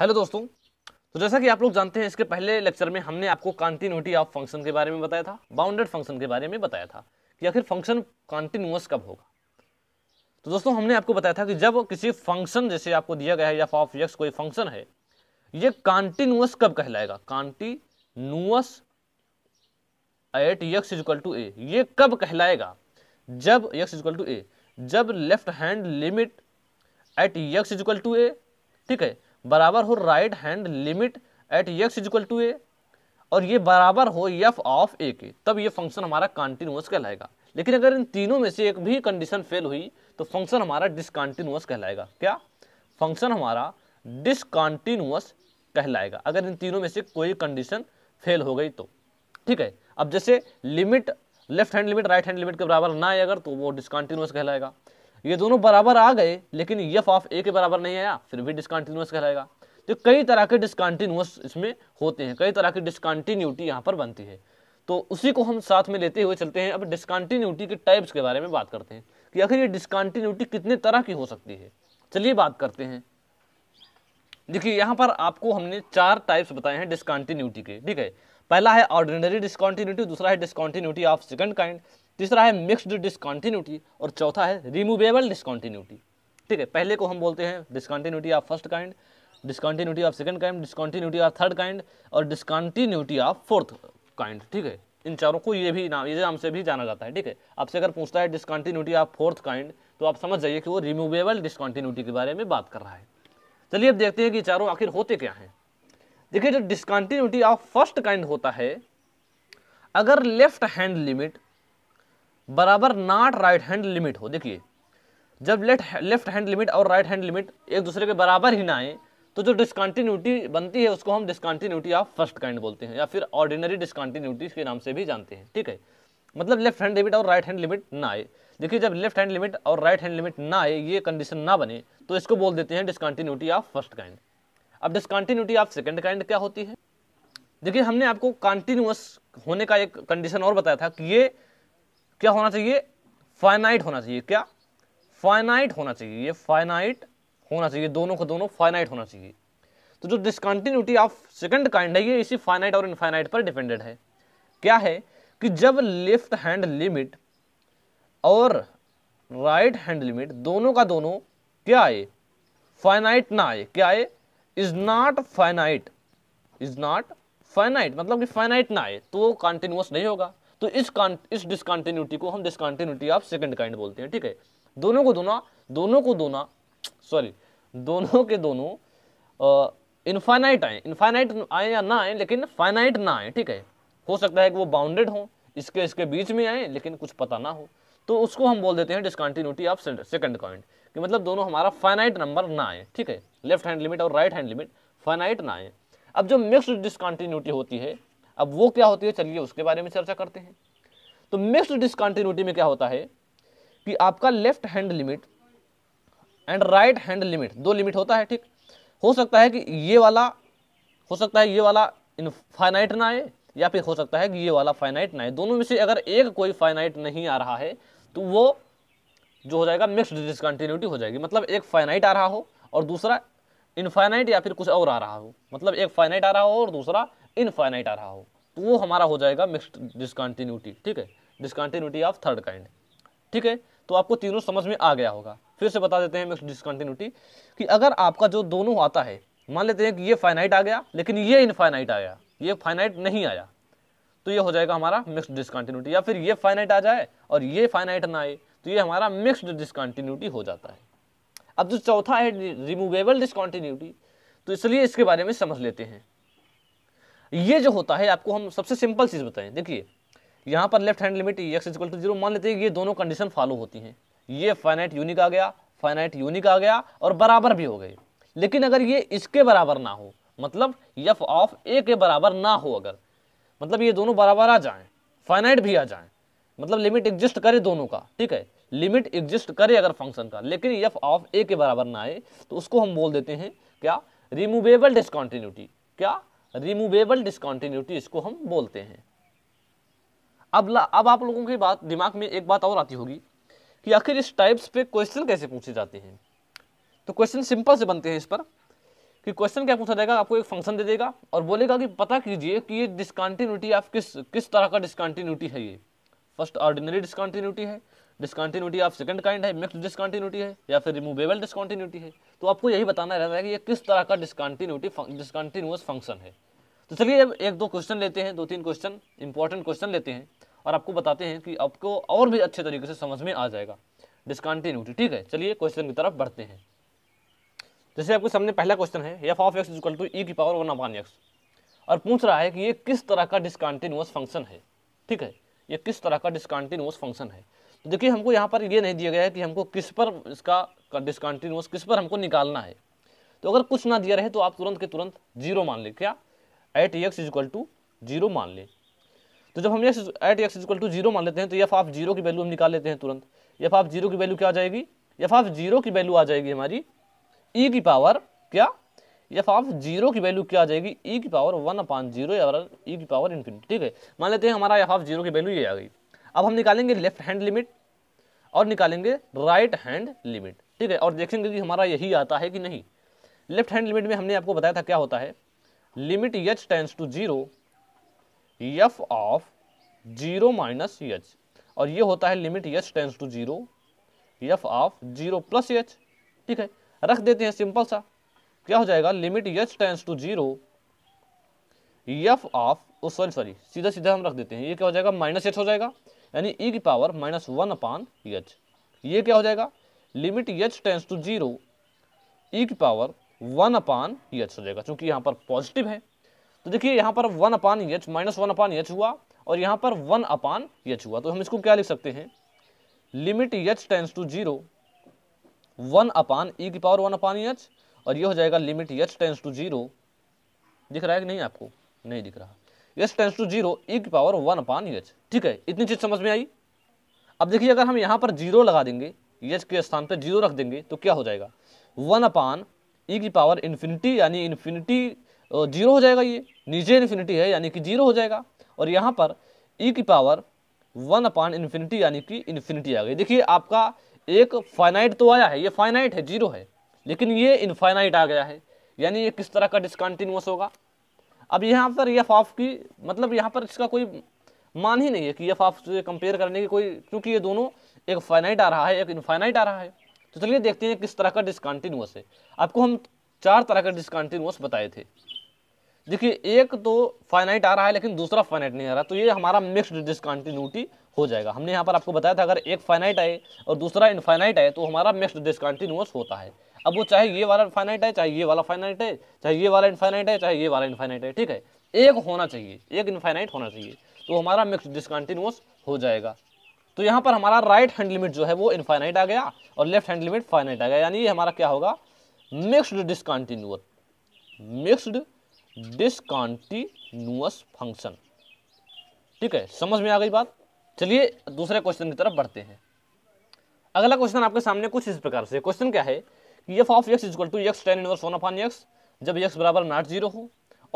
hello दोस्तों तो जैसा कि आप लोग जानते हैं इसके पहले लेक्चर में हमने आपको कॉन्टीन्यूटी ऑफ फंक्शन के बारे में बताया था बाउंडेड फंक्शन के बारे में बताया था कि आखिर फंक्शन कॉन्टीन्यूअस कब होगा तो दोस्तों हमने आपको बताया था कि जब किसी फंक्शन जैसे आपको दिया गया है या ऑफ यक्स कोई फंक्शन है ये कॉन्टीन्यूअस कब कहलाएगा continuous at x equal to a ये कब कहलाएगा जब यक्स इजक्ल टू ए जब left hand limit at x equal to a ठीक है बराबर हो right hand limit at x equal to a और ये बराबर हो यफ ऑफ ए के तब ये फंक्शन हमारा कॉन्टिन्यूस कहलाएगा लेकिन अगर इन तीनों में से एक भी कंडीशन फेल हुई तो फंक्शन हमारा डिसकॉन्टिन्यूस कहलाएगा क्या फंक्शन हमारा डिसकॉन्टिन्यूस कहलाएगा अगर इन तीनों में से कोई कंडीशन फेल हो गई तो ठीक है अब जैसे limit left hand limit right hand limit के बराबर ना आए अगर तो वो डिसकॉन्टिन्यूस कहलाएगा ये दोनों बराबर आ गए लेकिन यफ ऑफ ए के बराबर नहीं आया फिर भी डिसकंटिन्यूस कहलाएगा तो कई तरह के डिसकंटिन्यूस इसमें होते हैं कई तरह की डिसकंटिन्यूटी यहाँ पर बनती है तो उसी को हम साथ में लेते हुए चलते हैं अब डिसकंटिन्यूटी के टाइप्स के बारे में बात करते हैं कि आखिर ये डिसकंटिन्यूटी कितने तरह की हो सकती है चलिए बात करते हैं देखिए यहाँ पर आपको हमने चार टाइप्स बताए हैं डिसकंटिन्यूटी के ठीक है पहला है ऑर्डिनरी डिसकॉन्टिन्यूटी दूसरा है डिसकॉन्टिन्यूटी ऑफ सेकंड काइंड तीसरा है मिक्सड डिसकॉन्टिन्यूटी और चौथा है रिमूवेबल डिसकॉन्टिन्यूटी ठीक है पहले को हम बोलते हैं discontinuity of first kind discontinuity of second kind discontinuity of third kind और डिसकॉन्टिन्यूटी ऑफ फोर्थ काइंड ठीक है इन चारों को ये भी नाम ये नाम से भी जाना जाता है ठीक है आपसे अगर पूछता है डिसकॉन्टिन्यूटी ऑफ फोर्थ काइंड तो आप समझ जाइए कि वो रिमूवेबल डिसकॉन्टिन्यूटी के बारे में बात कर रहा है चलिए अब देखते हैं कि चारों आखिर होते क्या हैं देखिए जो डिसकॉन्टिन्यूटी ऑफ फर्स्ट काइंड होता है अगर लेफ्ट हैंड लिमिट बराबर नॉट राइट हैंड लिमिट हो देखिए जब लेफ्ट लेफ्ट हैंड लिमिट और राइट हैंड लिमिट एक दूसरे के बराबर ही ना आए तो जो डिस्कॉन्टीन्यूटी बनती है उसको हम डिस्कॉन्टीन्यूटी ऑफ फर्स्ट काइंड बोलते हैं या फिर ऑर्डिनरी डिस्कॉन्टीन्यूटी के नाम से भी जानते हैं ठीक है मतलब लेफ्ट हैंड लिमिट और राइट हैंड लिमिट ना आए देखिए जब लेफ्ट हैंड लिमिट और राइट हैंड लिमिट ना आए ये कंडीशन ना बने तो इसको बोल देते हैं डिस्कॉन्टीन्यूटी ऑफ फर्स्ट काइंड अब डिस्कॉन्टीन्यूटी ऑफ सेकेंड काइंड क्या होती है देखिए हमने आपको कॉन्टिन्यूस होने का एक कंडीशन और बताया था कि ये क्या होना चाहिए फाइनाइट होना चाहिए क्या फाइनाइट होना चाहिए ये फाइनाइट होना चाहिए दोनों का दोनों फाइनाइट होना चाहिए तो जो डिस्कंटिन्यूटी ऑफ सेकंड काइंड है ये इसी फाइनाइट और इनफाइनाइट पर डिपेंडेड है क्या है कि जब लेफ्ट हैंड लिमिट और राइट हैंड लिमिट दोनों का दोनों क्या आए फाइनाइट ना आए क्या आए is not finite is not finite मतलब कि फाइनाइट ना आए तो कंटिन्यूस नहीं होगा तो इस इस डिसकॉन्टिन्यूटी को हम डिसकॉन्टिन्यूटी ऑफ सेकेंड काइंड बोलते हैं ठीक है दोनों को दोना दोनों को दोना सॉरी दोनों के दोनों इनफाइनाइट आए इनफाइनाइट आए या ना आए लेकिन फाइनाइट ना आए ठीक है हो सकता है कि वो बाउंडेड हों इसके इसके बीच में आए लेकिन कुछ पता ना हो तो उसको हम बोल देते हैं डिसकॉन्टिन्यूटी ऑफ सेकंड काइंड कि मतलब दोनों हमारा फाइनाइट नंबर ना आए ठीक है लेफ्ट हैंड लिमिट और राइट हैंड लिमिट फाइनाइट ना आए अब जो मिक्स्ड डिसकॉन्टिन्यूटी होती है अब वो क्या होती है चलिए उसके बारे में चर्चा करते हैं तो मिक्स्ड डिसकॉन्टिन्यूटी में क्या होता है कि आपका left hand limit and right hand limit दो लिमिट होता है ठीक हो सकता है कि ये वाला हो सकता है ये वाला फाइनाइट ना आए या फिर हो सकता है कि ये वाला फाइनाइट ना आए दोनों में से अगर एक कोई फाइनाइट नहीं आ रहा है तो वो जो हो जाएगा मिक्सड डिसकंटिन्यूटी हो जाएगी मतलब एक फाइनाइट आ रहा हो और दूसरा इनफाइनाइट या फिर कुछ और आ रहा हो मतलब एक फाइनाइट आ रहा हो और दूसरा इनफाइनाइट आ रहा हो तो वो हमारा हो जाएगा मिक्सड डिस्कॉन्टिन्यूटी ठीक है डिसकंटिन्यूटी ऑफ थर्ड काइंड ठीक है तो आपको तीनों समझ में आ गया होगा फिर से बता देते हैं मिक्स डिसकंटिन्यूटी कि अगर आपका जो दोनों आता है मान लेते हैं कि ये फाइनाइट आ गया लेकिन ये इनफाइनाइट आया ये फाइनाइट नहीं आया तो ये हो जाएगा हमारा मिक्सड डिसकंटिन्यूटी या फिर ये फाइनाइट आ जाए और ये फाइनाइट ना आए तो ये हमारा मिक्सड डिसकंटिन्यूटी हो जाता है अब जो चौथा है रिमूवेबल डिसकंटिन्यूटी तो इसलिए इसके बारे में समझ लेते हैं ये जो होता है आपको हम सबसे सिंपल चीज़ बताएं देखिए यहाँ पर left hand limit x equal to zero मान लेते हैं ये दोनों कंडीशन फॉलो होती हैं ये फाइनाइट यूनिक आ गया फाइनाइट यूनिक आ गया और बराबर भी हो गए लेकिन अगर ये इसके बराबर ना हो मतलब यफ ऑफ ए के बराबर ना हो अगर मतलब ये दोनों बराबर आ जाएं फाइनाइट भी आ जाएं मतलब लिमिट एग्जिस्ट करे दोनों का ठीक है लिमिट एग्जिस्ट करे अगर फंक्शन का लेकिन यफ ऑफ ए के बराबर ना आए तो उसको हम बोल देते हैं क्या रिमूवेबल डिस्कॉन्टिन्यूटी क्या रिमूवेबल डिस्कॉन्टीन्यूटी इसको हम बोलते हैं अब ला, अब आप लोगों की बात दिमाग में एक बात और आती होगी कि आखिर इस टाइप्स पे क्वेश्चन कैसे पूछे जाते हैं तो क्वेश्चन सिंपल से बनते हैं इस पर कि क्वेश्चन क्या पूछा जाएगा आपको एक फंक्शन दे देगा और बोलेगा कि पता कीजिए कि ये डिस्कॉन्टीन्यूटी आप किस किस तरह का डिस्कॉन्टीन्यूटी है ये फर्स्ट ऑर्डिनरी डिस्कॉन्टीन्यूटी है डिस्कॉन्टिन्यूटी ऑफ सेकंड काइंड है मिक्स डिस्कॉन्टिन्यूटी है या फिर रिमूवेबल डिसकॉन्टिन्यूटी है तो आपको यही बताना रहता है कि ये किस तरह का डिसकॉन्टिन्यूटी डिसकॉन्टिन्यूस फंक्शन है तो चलिए अब एक दो क्वेश्चन लेते हैं दो तीन क्वेश्चन इंपॉर्टेंट क्वेश्चन लेते हैं और आपको बताते हैं कि आपको और भी अच्छे तरीके से समझ में आ जाएगा डिस्कॉन्टिन्यूटी ठीक है चलिए क्वेश्चन की तरफ बढ़ते हैं जैसे आपके सामने पहला क्वेश्चन है f of x equal to e की पावर वन अपॉन एक्स और पूछ रहा है कि ये किस तरह का डिसकॉन्टिन्यूस फंक्शन है ठीक है ये किस तरह का डिसकॉन्टिन्यूस फंक्शन है देखिए हमको यहाँ पर ये नहीं दिया गया है कि हमको किस पर इसका डिस्कंटिन्यूस किस पर हमको निकालना है तो अगर कुछ ना दिया रहे तो आप तुरंत के तुरंत जीरो मान लें क्या at x equal to zero मान लें तो जब हम at x equal to zero मान लेते हैं तो यफ आप जीरो की वैल्यू हम निकाल लेते हैं तुरंत यफ आप जीरो की वैल्यू क्या आ जाएगी यफ आप जीरो की वैल्यू आ जाएगी हमारी ई e की पावर क्या यफ आप जीरो की वैल्यू क्या आ जाएगी ई e की पावर वन अपान जीरो या ई e की पावर इन्फिनिटी ठीक है मान लेते हैं हमारा यफ आप जीरो की वैल्यू ये आ गई अब हम निकालेंगे लेफ्ट हैंड लिमिट और निकालेंगे राइट हैंड लिमिट ठीक है और देखेंगे कि हमारा यही आता है कि नहीं लेफ्ट हैंड लिमिट में हमने आपको बताया था क्या होता है limit h tends to zero f of zero minus h और ये होता है limit h tends to zero f of zero plus h ठीक है रख देते हैं सिंपल सा क्या हो जाएगा limit h tends to zero f of sorry sorry सीधा सीधा हम रख देते हैं ये क्या हो जाएगा माइनस एच हो जाएगा यानी ई e की power minus one upon h ये क्या हो जाएगा limit h tends to zero e की पावर वन अपान यच हो जाएगा चूंकि यहाँ पर पॉजिटिव है तो देखिए यहाँ पर one upon h minus one upon h हुआ और यहाँ पर वन अपान यच हुआ तो हम इसको क्या लिख सकते हैं limit h tends to zero one upon e की पावर वन अपान यच और ये हो जाएगा limit h tends to zero दिख रहा है कि नहीं आपको नहीं दिख रहा s tends to zero e की पावर वन अपान एच ठीक है इतनी चीज़ समझ में आई अब देखिए अगर हम यहाँ पर जीरो लगा देंगे एच e के स्थान पर जीरो रख देंगे तो क्या हो जाएगा वन अपान ई की पावर इन्फिनिटी यानी इन्फिनिटी जीरो हो जाएगा ये नीचे इन्फिनिटी है यानी कि जीरो हो जाएगा और यहाँ पर ई की पावर वन अपान इन्फिनिटी यानी कि इन्फिनिटी आ गई देखिए आपका एक फाइनाइट तो आया है ये फाइनाइट है जीरो है लेकिन ये इनफाइनाइट आ गया है यानी ये किस तरह का डिस्कंटिन्यूस होगा अब यहाँ पर एफ ऑफ की मतलब यहाँ पर इसका कोई मान ही नहीं है कि एफ ऑफ से कंपेयर करने की कोई क्योंकि ये दोनों एक फाइनाइट आ रहा है एक इनफाइनाइट आ रहा है तो चलिए देखते हैं किस तरह का डिसकंटिन्यूस है आपको हम चार तरह का डिसकंटिन्यूस बताए थे देखिए एक तो फाइनाइट आ रहा है लेकिन दूसरा फाइनाइट नहीं आ रहा तो ये हमारा मिक्सड डिसकंटिन्यूटी हो जाएगा हमने यहाँ पर आपको बताया था अगर एक फाइनाइट आए और दूसरा इनफाइनाइट आए तो हमारा मिक्सड डिसकंटिन्यूस होता है अब वो चाहे ये वाला इनफाइनाइट है चाहे ये वाला फाइनाइट है चाहे ये वाला इनफाइनाइट है चाहे ये वाला इनफाइनाइट है ठीक है एक होना चाहिए एक इनफाइनाइट होना चाहिए तो हमारा मिक्स डिसकंटिन्यूस हो जाएगा तो यहाँ पर हमारा राइट हैंड लिमिट जो है वो इनफाइनाइट आ गया और लेफ्ट हैंड लिमिट फाइनाइट आ गया यानी ये हमारा क्या होगा mixed discontinual mixed discontinuous function ठीक है समझ में आ गई बात चलिए दूसरे क्वेश्चन की तरफ बढ़ते हैं अगला क्वेश्चन आपके सामने कुछ इस प्रकार से क्वेश्चन क्या है कि f of x equal to x tan inverse one upon x जब एक्स बराबर नॉट जीरो हो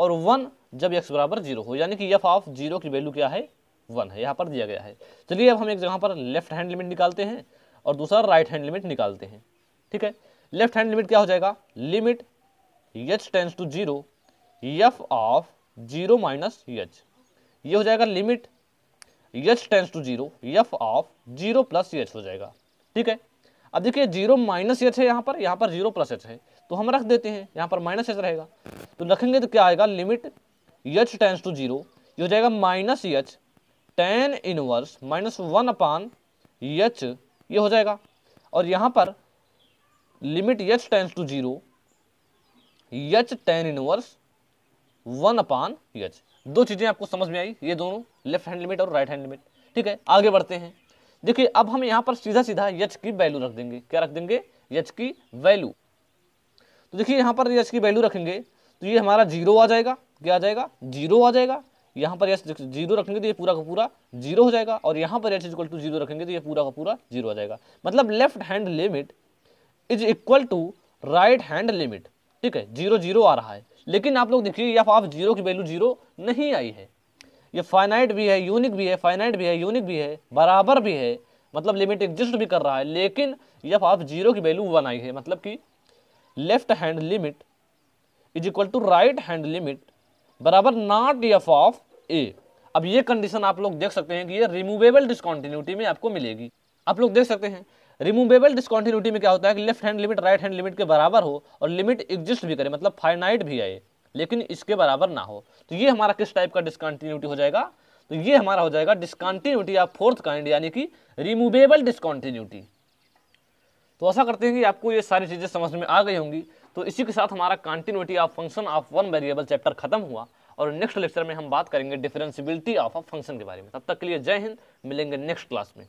और वन जब एक्स बराबर जीरो हो यानी कि एफ ऑफ जीरो की वैल्यू क्या है वन है यहाँ पर दिया गया है चलिए अब हम एक जगह पर लेफ्ट हैंड लिमिट निकालते हैं और दूसरा राइट हैंड लिमिट निकालते हैं ठीक है लेफ्ट हैंड लिमिट क्या हो जाएगा limit h tends to zero f of zero minus h ये हो जाएगा limit h tends to zero f of zero plus h हो जाएगा ठीक है अब देखिए जीरो माइनस एच है यहाँ पर यहाँ पर जीरो प्लस एच है तो हम रख देते हैं यहाँ पर माइनस एच रहेगा तो रखेंगे तो क्या आएगा limit h tends to zero ये हो जाएगा minus h tan inverse minus one upon h ये हो जाएगा और यहाँ पर limit h tends to zero h tan inverse one upon h दो चीज़ें आपको समझ में आई ये दोनों लेफ्ट हैंड लिमिट और राइट हैंड लिमिट ठीक है आगे बढ़ते हैं देखिए अब हम यहाँ पर सीधा सीधा यच की वैल्यू रख देंगे क्या रख देंगे यच की वैल्यू तो देखिए यहाँ पर यच की वैल्यू रखेंगे तो ये हमारा जीरो आ जाएगा क्या आ जाएगा जीरो आ जाएगा यहाँ पर यच जीरो रखेंगे तो ये पूरा का पूरा जीरो हो जाएगा और यहाँ पर एच इक्वल टू जीरो रखेंगे तो ये पूरा का पूरा जीरो आ जाएगा मतलब left hand limit is equal to right hand limit ठीक है जीरो जीरो आ रहा है लेकिन आप लोग देखिए या आप जीरो की वैल्यू जीरो नहीं आई है ये फाइनाइट भी है यूनिक भी है फाइनाइट भी है यूनिक भी है बराबर भी है मतलब लिमिट एग्जिस्ट भी कर रहा है लेकिन यफ ऑफ जीरो की वैल्यू वन आई है मतलब कि left hand limit is equal to right hand limit बराबर नॉट यफ ऑफ ए अब ये कंडीशन आप लोग देख सकते हैं कि ये रिमूवेबल डिस्कॉन्टिन्यूटी में आपको मिलेगी आप लोग देख सकते हैं रिमूवेबल डिस्कॉन्टिन्यूटी में क्या होता है कि left hand limit right hand limit के बराबर हो और लिमिट एग्जिस्ट भी करे मतलब फाइनाइट भी आए लेकिन इसके बराबर ना हो तो ये हमारा किस टाइप का डिसकंटिन्यूटी हो जाएगा तो ये हमारा हो जाएगा डिसकंटिन्यूटी ऑफ फोर्थ काइंड यानी कि रिमूवेबल डिसकॉन्टिन्यूटी तो ऐसा करते हैं कि आपको ये सारी चीज़ें समझ में आ गई होंगी तो इसी के साथ हमारा continuity of function of one variable chapter खत्म हुआ और नेक्स्ट लेक्चर में हम बात करेंगे डिफरेंसिबिलिटी ऑफ अ फंक्शन के बारे में तब तक के लिए जय हिंद मिलेंगे नेक्स्ट क्लास में